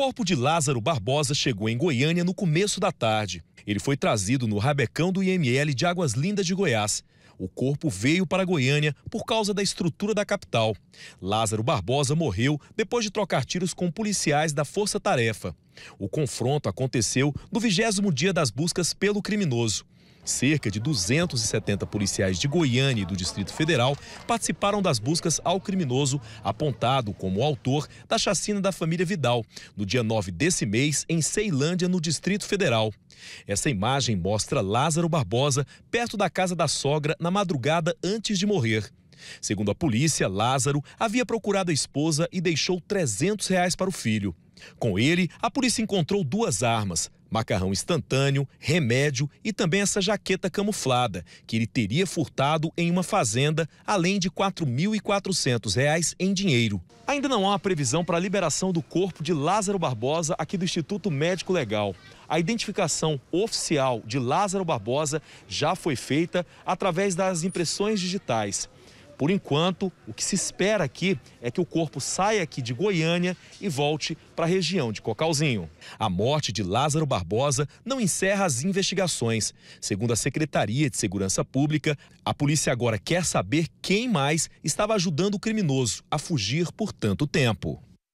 corpo de Lázaro Barbosa chegou em Goiânia no começo da tarde. Ele foi trazido no rabecão do IML de Águas Lindas de Goiás. O corpo veio para Goiânia por causa da estrutura da capital. Lázaro Barbosa morreu depois de trocar tiros com policiais da Força Tarefa. O confronto aconteceu no vigésimo dia das buscas pelo criminoso. Cerca de 270 policiais de Goiânia e do Distrito Federal participaram das buscas ao criminoso apontado como autor da chacina da família Vidal, no dia 9 desse mês, em Ceilândia, no Distrito Federal. Essa imagem mostra Lázaro Barbosa perto da casa da sogra na madrugada antes de morrer. Segundo a polícia, Lázaro havia procurado a esposa e deixou 300 reais para o filho. Com ele, a polícia encontrou duas armas, macarrão instantâneo, remédio e também essa jaqueta camuflada, que ele teria furtado em uma fazenda, além de R$ 4.400 em dinheiro. Ainda não há uma previsão para a liberação do corpo de Lázaro Barbosa aqui do Instituto Médico Legal. A identificação oficial de Lázaro Barbosa já foi feita através das impressões digitais. Por enquanto, o que se espera aqui é que o corpo saia aqui de Goiânia e volte para a região de Cocalzinho. A morte de Lázaro Barbosa não encerra as investigações. Segundo a Secretaria de Segurança Pública, a polícia agora quer saber quem mais estava ajudando o criminoso a fugir por tanto tempo.